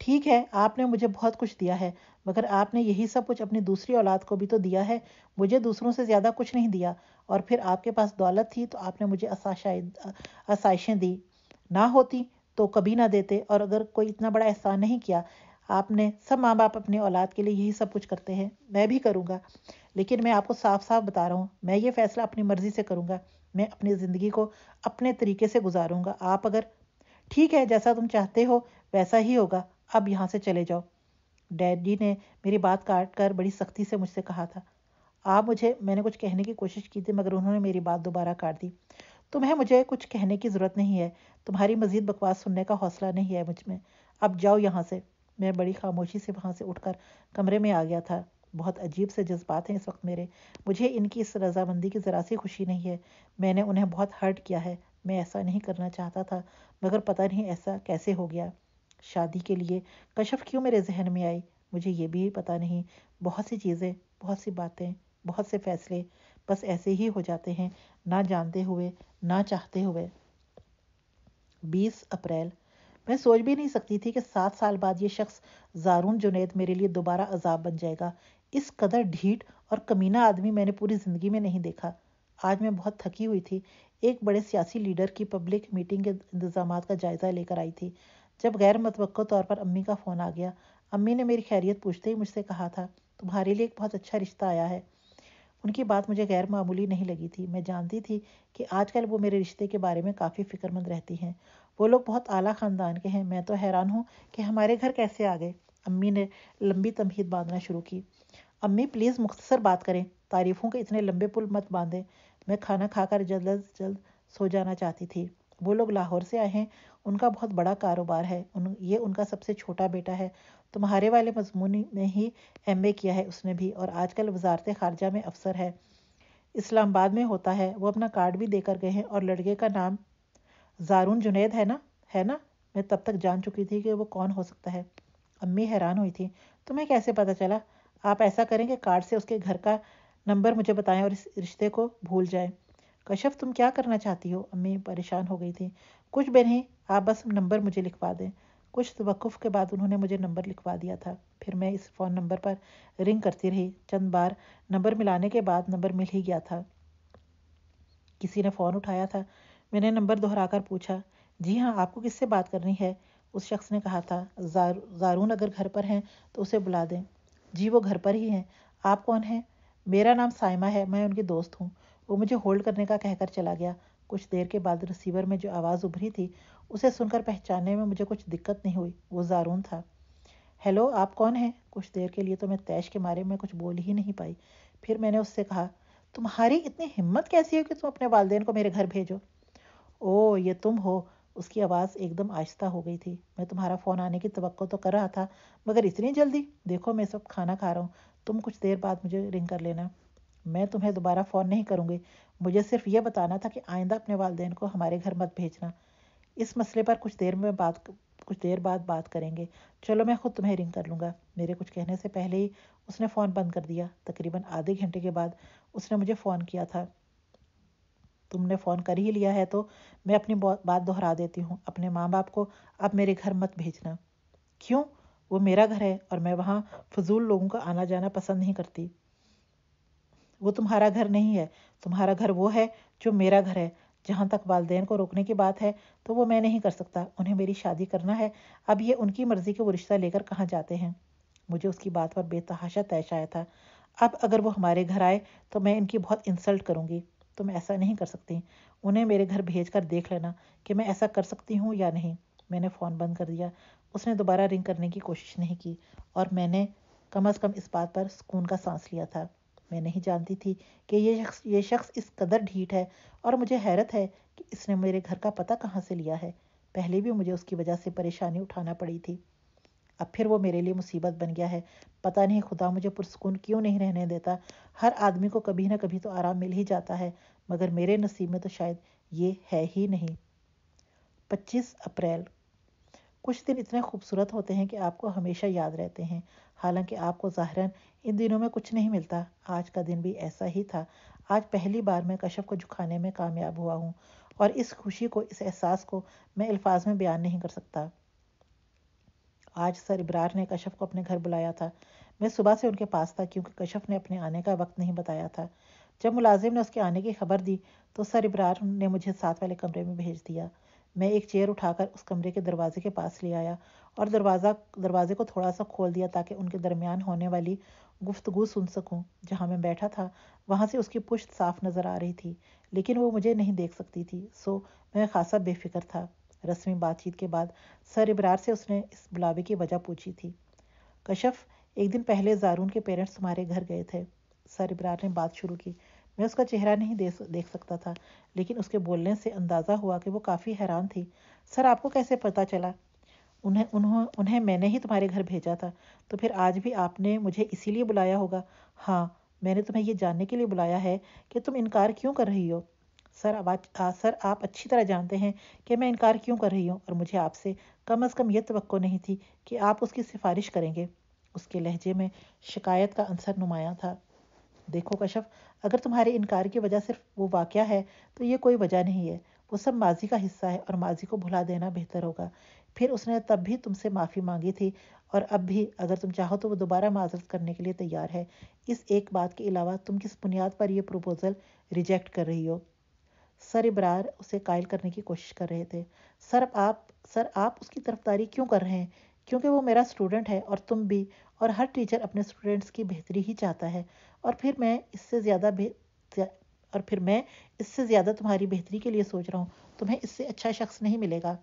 ठीक है आपने मुझे बहुत कुछ दिया है मगर आपने यही सब कुछ अपनी दूसरी औलाद को भी तो दिया है मुझे दूसरों से ज़्यादा कुछ नहीं दिया और फिर आपके पास दौलत थी तो आपने मुझे आसाइशें दी ना होती तो कभी ना देते और अगर कोई इतना बड़ा एहसान नहीं किया आपने सब माँ बाप अपने औलाद के लिए यही सब कुछ करते हैं मैं भी करूँगा लेकिन मैं आपको साफ साफ बता रहा हूँ मैं ये फैसला अपनी मर्ज़ी से करूँगा मैं अपनी ज़िंदगी को अपने तरीके से गुजारूँगा आप अगर ठीक है जैसा तुम चाहते हो वैसा ही होगा अब यहाँ से चले जाओ डैडी ने मेरी बात काट कर बड़ी सख्ती से मुझसे कहा था आप मुझे मैंने कुछ कहने की कोशिश की थी मगर उन्होंने मेरी बात दोबारा काट दी तुम्हें मुझे कुछ कहने की ज़रूरत नहीं है तुम्हारी मज़ीद बकवास सुनने का हौसला नहीं है मुझ में अब जाओ यहाँ से मैं बड़ी खामोशी से वहाँ से उठकर कमरे में आ गया था बहुत अजीब से जज्बात हैं इस वक्त मेरे मुझे इनकी इस रजामंदी की ज़रा सी खुशी नहीं है मैंने उन्हें बहुत हर्ट किया है मैं ऐसा नहीं करना चाहता था मगर पता नहीं ऐसा कैसे हो गया शादी के लिए कशफ क्यों मेरे जहन में आई मुझे ये भी पता नहीं बहुत सी चीज़ें बहुत सी बातें बहुत से फैसले बस ऐसे ही हो जाते हैं ना जानते हुए ना चाहते हुए 20 अप्रैल मैं सोच भी नहीं सकती थी कि सात साल बाद ये शख्स जारून जुनेद मेरे लिए दोबारा अजाब बन जाएगा इस कदर ढीठ और कमीना आदमी मैंने पूरी ज़िंदगी में नहीं देखा आज मैं बहुत थकी हुई थी एक बड़े सियासी लीडर की पब्लिक मीटिंग के इंतजाम का जायज़ा लेकर आई थी जब गैर मतवक़ तौर पर अम्मी का फ़ोन आ गया अम्मी ने मेरी खैरियत पूछते ही मुझसे कहा था तुम्हारे लिए एक बहुत अच्छा रिश्ता आया है उनकी बात मुझे गैर मामूली नहीं लगी थी मैं जानती थी कि आजकल वो मेरे रिश्ते के बारे में काफ़ी फ़िक्रमंद रहती हैं वो लोग बहुत आला ख़ानदान के हैं मैं तो हैरान हूँ कि हमारे घर कैसे आ गए अम्मी ने लंबी तमहीद बांधना शुरू की अम्मी प्लीज़ मुख्तसर बात करें तारीफ़ों के इतने लंबे पुल मत बांधें मैं खाना खाकर जल्द अज जल्द सो जाना चाहती थी वो लोग लाहौर से आए हैं उनका बहुत बड़ा कारोबार है उन ये उनका सबसे छोटा बेटा है तुम्हारे वाले मजमून में ही एम किया है उसने भी और आजकल वजारत खारजा में अफसर है इस्लामाबाद में होता है वो अपना कार्ड भी देकर गए हैं और लड़के का नाम जारून जुनेद है ना है ना मैं तब तक जान चुकी थी कि वो कौन हो सकता है अम्मी हैरान हुई थी तुम्हें कैसे पता चला आप ऐसा करें कि कार्ड से उसके घर का नंबर मुझे बताएं और इस रिश्ते को भूल जाएं कशफ तुम क्या करना चाहती हो अम्मी परेशान हो गई थी कुछ बहनें आप बस नंबर मुझे लिखवा दें कुछ तवक़ुफ के बाद उन्होंने मुझे नंबर लिखवा दिया था फिर मैं इस फ़ोन नंबर पर रिंग करती रही चंद बार नंबर मिलाने के बाद नंबर मिल ही गया था किसी ने फ़ोन उठाया था मैंने नंबर दोहराकर पूछा जी हाँ आपको किससे बात करनी है उस शख्स ने कहा था जार जारून अगर घर पर हैं तो उसे बुला दें जी वो घर पर ही हैं आप कौन हैं मेरा नाम साइमा है मैं उनकी दोस्त हूँ वो मुझे होल्ड करने का कहकर चला गया कुछ देर के बाद रिसीवर में जो आवाज़ उभरी थी उसे सुनकर पहचानने में मुझे कुछ दिक्कत नहीं हुई वो जारून था हेलो आप कौन हैं कुछ देर के लिए तो मैं तैश के बारे में कुछ बोल ही नहीं पाई फिर मैंने उससे कहा तुम्हारी इतनी हिम्मत कैसी है कि तुम अपने वालदेन को मेरे घर भेजो ओ ये तुम हो उसकी आवाज़ एकदम आहिस्ता हो गई थी मैं तुम्हारा फ़ोन आने की तो तो कर रहा था मगर इतनी जल्दी देखो मैं सब खाना खा रहा हूँ तुम कुछ देर बाद मुझे रिंग कर लेना मैं तुम्हें दोबारा फ़ोन नहीं करूँगी मुझे सिर्फ ये बताना था कि आइंदा अपने वालदेन को हमारे घर मत भेजना इस मसले पर कुछ देर में बात कुछ देर बाद बात करेंगे चलो मैं ख़ुद तुम्हें रिंग कर लूँगा मेरे कुछ कहने से पहले ही उसने फ़ोन बंद कर दिया तकरीबन आधे घंटे के बाद उसने मुझे फ़ोन किया था तुमने फ़ोन कर ही लिया है तो मैं अपनी बात दोहरा देती हूँ अपने माँ बाप को अब मेरे घर मत भेजना क्यों वो मेरा घर है और मैं वहाँ फजूल लोगों का आना जाना पसंद नहीं करती वो तुम्हारा घर नहीं है तुम्हारा घर वो है जो मेरा घर है जहाँ तक वालदेन को रोकने की बात है तो वो मैं नहीं कर सकता उन्हें मेरी शादी करना है अब ये उनकी मर्ज़ी के वो रिश्ता लेकर कहाँ जाते हैं मुझे उसकी बात पर बेतहाशा तैश आया था अब अगर वो हमारे घर आए तो मैं इनकी बहुत इंसल्ट करूँगी तुम ऐसा नहीं कर सकती उन्हें मेरे घर भेज कर देख लेना कि मैं ऐसा कर सकती हूँ या नहीं मैंने फ़ोन बंद कर दिया उसने दोबारा रिंग करने की कोशिश नहीं की और मैंने कम अज़ कम इस बात पर सुकून का सांस लिया था मैं नहीं जानती थी कि ये शख्स ये शख्स इस कदर ढीठ है और मुझे हैरत है कि इसने मेरे घर का पता कहाँ से लिया है पहले भी मुझे उसकी वजह से परेशानी उठाना पड़ी थी अब फिर वो मेरे लिए मुसीबत बन गया है पता नहीं खुदा मुझे पुरस्कून क्यों नहीं रहने देता हर आदमी को कभी ना कभी तो आराम मिल ही जाता है मगर मेरे नसीब में तो शायद ये है ही नहीं पच्चीस अप्रैल कुछ दिन इतने खूबसूरत होते हैं कि आपको हमेशा याद रहते हैं हालांकि आपको ज़ाहरन इन दिनों में कुछ नहीं मिलता आज का दिन भी ऐसा ही था आज पहली बार मैं कश्यप को झुकाने में कामयाब हुआ हूँ और इस खुशी को इस एहसास को मैं अल्फाज में बयान नहीं कर सकता आज सर इब्रार ने कश्यप को अपने घर बुलाया था मैं सुबह से उनके पास था क्योंकि कश्यप ने अपने आने का वक्त नहीं बताया था जब मुलाजिम ने उसके आने की खबर दी तो सर इब्रार ने मुझे साथ वाले कमरे में भेज दिया मैं एक चेयर उठाकर उस कमरे के दरवाजे के पास ले आया और दरवाज़ा दरवाजे को थोड़ा सा खोल दिया ताकि उनके दरमियान होने वाली गुफ्तगु सुन सकूं जहां मैं बैठा था वहां से उसकी पुश्त साफ नज़र आ रही थी लेकिन वो मुझे नहीं देख सकती थी सो मैं खासा बेफिक्र था रस्मी बातचीत के बाद सर इब्रार से उसने इस बुलावे की वजह पूछी थी कशफ एक दिन पहले जारून के पेरेंट्स हमारे घर गए थे सर इब्रार ने बात शुरू की मैं उसका चेहरा नहीं दे देख सकता था लेकिन उसके बोलने से अंदाज़ा हुआ कि वो काफ़ी हैरान थी सर आपको कैसे पता चला उन्हें उन्हों उन्हें मैंने ही तुम्हारे घर भेजा था तो फिर आज भी आपने मुझे इसीलिए बुलाया होगा हाँ मैंने तुम्हें ये जानने के लिए बुलाया है कि तुम इनकार क्यों कर रही हो सर आ, सर आप अच्छी तरह जानते हैं कि मैं इनकार क्यों कर रही हूँ और मुझे आपसे कम अज़ कम यह तो नहीं थी कि आप उसकी सिफारिश करेंगे उसके लहजे में शिकायत का अंसर नुमाया था देखो कशफ अगर तुम्हारे इनकार की वजह सिर्फ वो वाक़ है तो ये कोई वजह नहीं है वो सब माजी का हिस्सा है और माजी को भुला देना बेहतर होगा फिर उसने तब भी तुमसे माफ़ी मांगी थी और अब भी अगर तुम चाहो तो वो दोबारा माजरत करने के लिए तैयार है इस एक बात के अलावा तुम किस बुनियाद पर यह प्रपोज़ल रिजेक्ट कर रही हो सर इब्रार उसे कायल करने की कोशिश कर रहे थे सर आप सर आप उसकी तरफदारी क्यों कर रहे हैं क्योंकि वो मेरा स्टूडेंट है और तुम भी और हर टीचर अपने स्टूडेंट्स की बेहतरी ही चाहता है और फिर मैं इससे ज़्यादा और फिर मैं इससे ज़्यादा तुम्हारी बेहतरी के लिए सोच रहा हूँ तुम्हें इससे अच्छा शख्स नहीं मिलेगा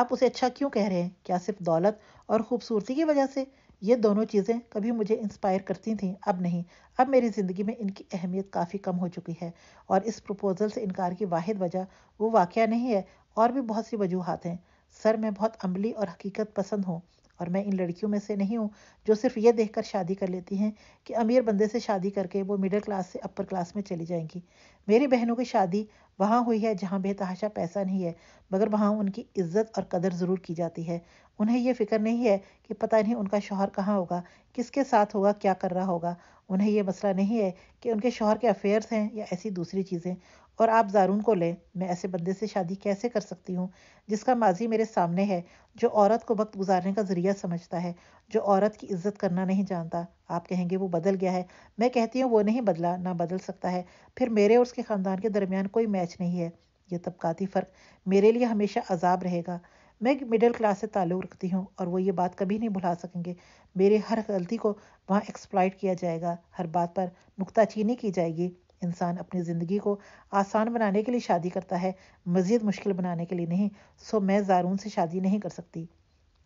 आप उसे अच्छा क्यों कह रहे हैं क्या सिर्फ दौलत और खूबसूरती की वजह से ये दोनों चीज़ें कभी मुझे इंस्पायर करती थीं अब नहीं अब मेरी ज़िंदगी में इनकी अहमियत काफ़ी कम हो चुकी है और इस प्रपोज़ल से इनकार की वाहिद वजह वो वाक़ नहीं है और भी बहुत सी वजूहत हैं सर मैं बहुत अमली और हकीकत पसंद हूँ और मैं इन लड़कियों में से नहीं हूँ जो सिर्फ ये देखकर शादी कर लेती हैं कि अमीर बंदे से शादी करके वो मिडिल क्लास से अपर क्लास में चली जाएंगी मेरी बहनों की शादी वहाँ हुई है जहाँ बेतहाशा पैसा नहीं है मगर वहाँ उनकी इज्जत और कदर ज़रूर की जाती है उन्हें ये फिक्र नहीं है कि पता नहीं उनका शोहर कहाँ होगा किसके साथ होगा क्या कर रहा होगा उन्हें ये मसला नहीं है कि उनके शोहर के अफेयर्स हैं या ऐसी दूसरी चीज़ें और आप ज़ारून को लें मैं ऐसे बंदे से शादी कैसे कर सकती हूँ जिसका माजी मेरे सामने है जो औरत को वक्त गुजारने का जरिया समझता है जो औरत की इज्जत करना नहीं जानता आप कहेंगे वो बदल गया है मैं कहती हूँ वो नहीं बदला ना बदल सकता है फिर मेरे और उसके ख़ानदान के दरमियान कोई मैच नहीं है ये तबकाती फ़र्क मेरे लिए हमेशा अजाब रहेगा मैं मिडिल क्लास से ताल्लुक़ रखती हूँ और वो ये बात कभी नहीं भुला सकेंगे मेरे हर गलती को वहाँ एक्सप्लाइट किया जाएगा हर बात पर नुकताचीनी की जाएगी इंसान अपनी ज़िंदगी को आसान बनाने के लिए शादी करता है मज़ीद मुश्किल बनाने के लिए नहीं सो मैं ज़ारून से शादी नहीं कर सकती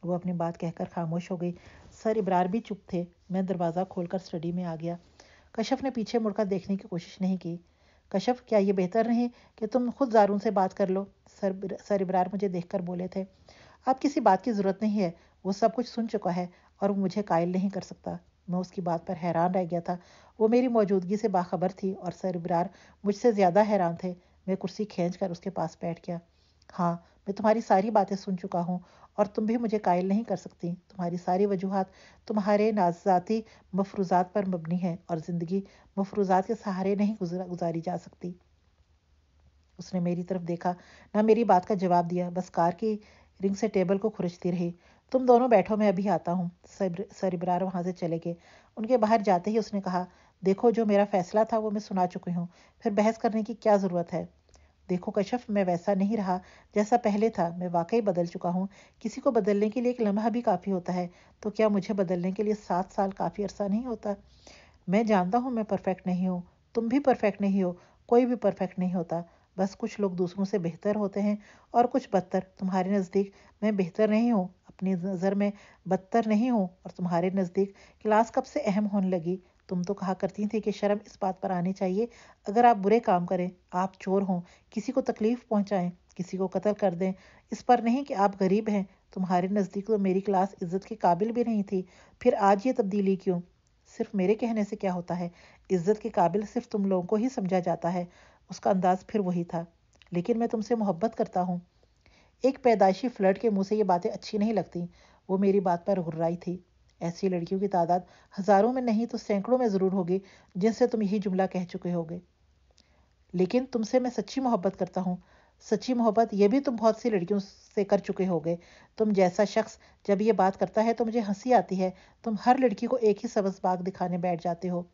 वो अपनी बात कहकर खामोश हो गई सर इब्रार भी चुप थे मैं दरवाज़ा खोलकर स्टडी में आ गया कशफ ने पीछे मुड़कर देखने की कोशिश नहीं की कशफ क्या ये बेहतर नहीं कि तुम खुद ज़ारून से बात कर लो सर सर इब्रार मुझे देखकर बोले थे अब किसी बात की ज़रूरत नहीं है वो सब कुछ सुन चुका है और वो मुझे कायल नहीं कर सकता मैं उसकी बात पर हैरान रह गया था वो मेरी मौजूदगी से बाखबर थी और सरबरार मुझसे ज़्यादा हैरान थे मैं कुर्सी खींच कर उसके पास बैठ गया हाँ मैं तुम्हारी सारी बातें सुन चुका हूँ और तुम भी मुझे कायल नहीं कर सकती तुम्हारी सारी वजूहत तुम्हारे नाजाती मफरूजात पर मबनी है और ज़िंदगी मफरूजात के सहारे नहीं गुजारी जा सकती उसने मेरी तरफ देखा ना मेरी बात का जवाब दिया बस कार की रिंग से टेबल को खुरचती रही तुम दोनों बैठो मैं अभी आता हूँ सरिबरार वहाँ से चले गए उनके बाहर जाते ही उसने कहा देखो जो मेरा फैसला था वो मैं सुना चुकी हूँ फिर बहस करने की क्या ज़रूरत है देखो कशफ मैं वैसा नहीं रहा जैसा पहले था मैं वाकई बदल चुका हूँ किसी को बदलने के लिए एक लम्हा भी काफ़ी होता है तो क्या मुझे बदलने के लिए सात साल काफ़ी अरसा नहीं होता मैं जानता हूँ मैं परफेक्ट नहीं हूँ तुम भी परफेक्ट नहीं हो कोई भी परफेक्ट नहीं होता बस कुछ लोग दूसरों से बेहतर होते हैं और कुछ बदतर तुम्हारे नज़दीक मैं बेहतर नहीं हूँ अपनी नज़र में बदतर नहीं हो और तुम्हारे नज़दीक क्लास कब से अहम होने लगी तुम तो कहा करती थी कि शर्म इस बात पर आनी चाहिए अगर आप बुरे काम करें आप चोर हों किसी को तकलीफ़ पहुंचाएं किसी को कतल कर दें इस पर नहीं कि आप गरीब हैं तुम्हारे नज़दीक तो मेरी क्लास इज्जत के काबिल भी नहीं थी फिर आज ये तब्दीली क्यों सिर्फ मेरे कहने से क्या होता है इज्जत के काबिल सिर्फ तुम लोगों को ही समझा जाता है उसका अंदाज फिर वही था लेकिन मैं तुमसे मोहब्बत करता हूँ एक पैदाइशी फ्लड के मुंह से ये बातें अच्छी नहीं लगती वो मेरी बात पर हुर्राई थी ऐसी लड़कियों की तादाद हज़ारों में नहीं तो सैकड़ों में ज़रूर होगी जिनसे तुम यही जुमला कह चुके होगे लेकिन तुमसे मैं सच्ची मोहब्बत करता हूँ सच्ची मोहब्बत ये भी तुम बहुत सी लड़कियों से कर चुके होगे तुम जैसा शख्स जब ये बात करता है तो मुझे हंसी आती है तुम हर लड़की को एक ही सबस बाग दिखाने बैठ जाते हो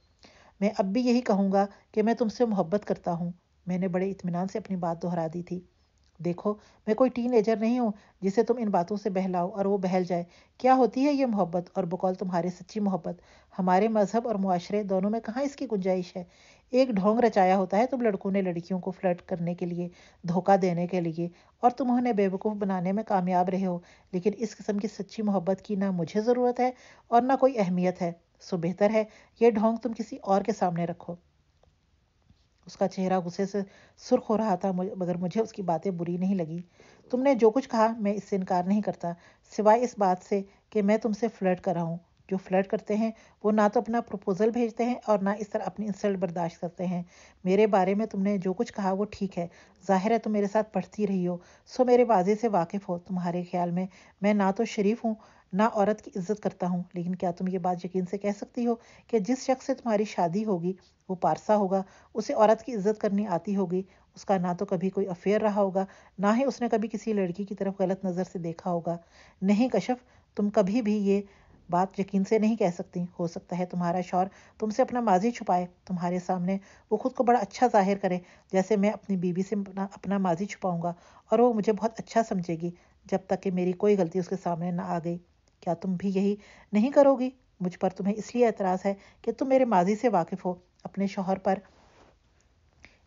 मैं अब भी यही कहूँगा कि मैं तुमसे मोहब्बत करता हूँ मैंने बड़े इतमान से अपनी बात दोहरा दी थी देखो मैं कोई टीन एजर नहीं हूँ जिसे तुम इन बातों से बहलाओ और वो बहल जाए क्या होती है ये मोहब्बत और बकौल तुम्हारी सच्ची मोहब्बत हमारे मजहब और मुआरे दोनों में कहाँ इसकी गुंजाइश है एक ढोंग रचाया होता है तुम लड़कों ने लड़कियों को फ्लर्ट करने के लिए धोखा देने के लिए और तुम उन्हें बेवकूफ़ बनाने में कामयाब रहे हो लेकिन इस किस्म की सच्ची मोहब्बत की ना मुझे ज़रूरत है और ना कोई अहमियत है सो बेहतर है ये ढोंग तुम किसी और के सामने रखो उसका चेहरा गुस्से से सुर्ख हो रहा था मगर मुझे उसकी बातें बुरी नहीं लगी तुमने जो कुछ कहा मैं इससे इनकार नहीं करता सिवाय इस बात से कि मैं तुमसे फ्लर्ट कर रहा हूँ जो फ्लर्ट करते हैं वो ना तो अपना प्रपोज़ल भेजते हैं और ना इस तरह अपनी इंसल्ट बर्दाश्त करते हैं मेरे बारे में तुमने जो कुछ कहा वो ठीक है जाहिर है तुम मेरे साथ पढ़ती रही हो सो मेरे वाजे से वाकिफ़ हो तुम्हारे ख्याल में मैं ना तो शरीफ हूँ ना औरत की इज्जत करता हूँ लेकिन क्या तुम ये बात यकीन से कह सकती हो कि जिस शख्स से तुम्हारी शादी होगी वो पारसा होगा उसे औरत की इज्जत करनी आती होगी उसका ना तो कभी कोई अफेयर रहा होगा ना ही उसने कभी किसी लड़की की तरफ गलत नज़र से देखा होगा नहीं कशफ तुम कभी भी ये बात यकीन से नहीं कह सकती हो सकता है तुम्हारा शौर तुमसे अपना माजी छुपाए तुम्हारे सामने वो खुद को बड़ा अच्छा जाहिर करे जैसे मैं अपनी बीबी से अपना अपना माजी छुपाऊंगा और वो मुझे बहुत अच्छा समझेगी जब तक कि मेरी कोई गलती उसके सामने ना आ गई क्या तुम भी यही नहीं करोगी मुझ पर तुम्हें इसलिए एतराज़ है कि तुम मेरे माजी से वाकिफ़ हो अपने शोहर पर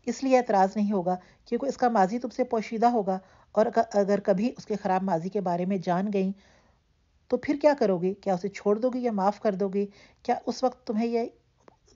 इसलिए एतराज़ नहीं होगा क्योंकि इसका माजी तुमसे पोशीदा होगा और अगर कभी उसके ख़राब माजी के बारे में जान गई तो फिर क्या करोगी क्या उसे छोड़ दोगी या माफ़ कर दोगी क्या उस वक्त तुम्हें यह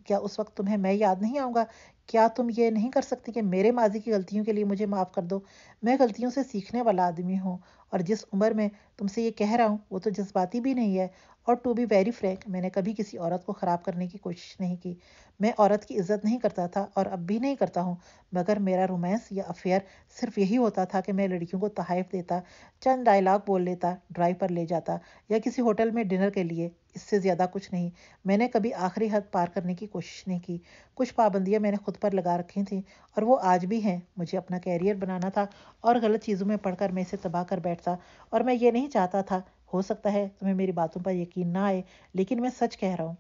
क्या उस वक्त तुम्हें मैं याद नहीं आऊँगा क्या तुम ये नहीं कर सकती कि मेरे माजी की गलतियों के लिए मुझे माफ़ कर दो मैं गलतियों से सीखने वाला आदमी हूँ और जिस उम्र में तुमसे ये कह रहा हूँ वो तो जज्बाती भी नहीं है और टू बी वेरी फ्रैंक मैंने कभी किसी औरत को ख़राब करने की कोशिश नहीं की मैं औरत की इज्जत नहीं करता था और अब भी नहीं करता हूँ मगर मेरा रोमांस या अफेयर सिर्फ यही होता था कि मैं लड़कियों को तहफ़ देता चंद डायलाग बोल लेता ड्राइव पर ले जाता या किसी होटल में डिनर के लिए इससे ज़्यादा कुछ नहीं मैंने कभी आखिरी हद पार करने की कोशिश नहीं की कुछ पाबंदियाँ मैंने खुद पर लगा रखी थी और वो आज भी हैं मुझे अपना कैरियर बनाना था और गलत चीज़ों में पढ़कर मैं इसे तबाह कर बैठता और मैं ये नहीं चाहता था हो सकता है तुम्हें मेरी बातों पर यकीन ना आए लेकिन मैं सच कह रहा हूँ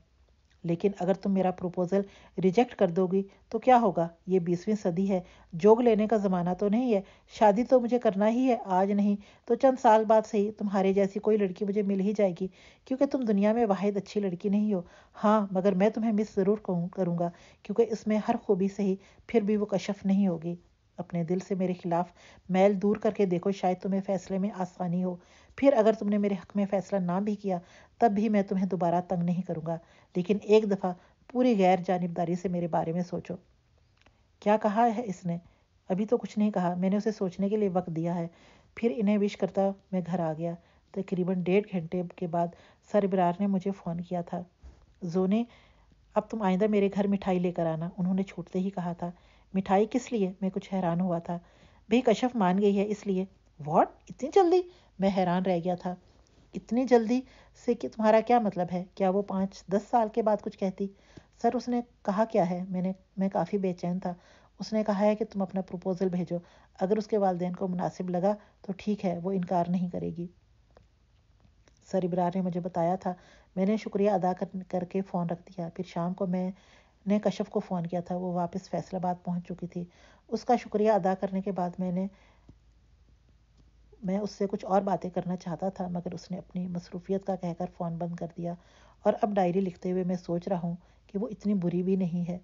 लेकिन अगर तुम मेरा प्रपोजल रिजेक्ट कर दोगी तो क्या होगा ये बीसवीं सदी है जोग लेने का ज़माना तो नहीं है शादी तो मुझे करना ही है आज नहीं तो चंद साल बाद से ही तुम्हारे जैसी कोई लड़की मुझे मिल ही जाएगी क्योंकि तुम दुनिया में वाहिद अच्छी लड़की नहीं हो हाँ मगर मैं तुम्हें मिस ज़रूर करूँगा क्योंकि इसमें हर खूबी से ही फिर भी वो कशफ नहीं होगी अपने दिल से मेरे खिलाफ मैल दूर करके देखो शायद तुम्हें फैसले में आसानी हो फिर अगर तुमने मेरे हक में फ़ैसला ना भी किया तब भी मैं तुम्हें दोबारा तंग नहीं करूंगा लेकिन एक दफ़ा पूरी गैर जानबदारी से मेरे बारे में सोचो क्या कहा है इसने अभी तो कुछ नहीं कहा मैंने उसे सोचने के लिए वक्त दिया है फिर इन्हें विश करता मैं घर आ गया तकरीबन डेढ़ घंटे के बाद सरबरार ने मुझे फ़ोन किया था जोने अब तुम आइंदा मेरे घर मिठाई लेकर आना उन्होंने छूटते ही कहा था मिठाई किस लिए मैं कुछ हैरान हुआ था भाई कशफ मान गई है इसलिए वॉट इतनी जल्दी मैं हैरान रह गया था इतनी जल्दी से कि तुम्हारा क्या मतलब है क्या वो पाँच दस साल के बाद कुछ कहती सर उसने कहा क्या है मैंने मैं काफ़ी बेचैन था उसने कहा है कि तुम अपना प्रपोज़ल भेजो अगर उसके वालदेन को मुनासिब लगा तो ठीक है वो इनकार नहीं करेगी सर इब्रार ने मुझे बताया था मैंने शुक्रिया अदा कर करके फ़ोन रख दिया फिर शाम को मैं ने कशफ को फ़ोन किया था वो वापस फैसलाबाद पहुंच चुकी थी उसका शुक्रिया अदा करने के बाद मैंने मैं उससे कुछ और बातें करना चाहता था मगर उसने अपनी मसरूफियत का कहकर फ़ोन बंद कर दिया और अब डायरी लिखते हुए मैं सोच रहा हूँ कि वो इतनी बुरी भी नहीं है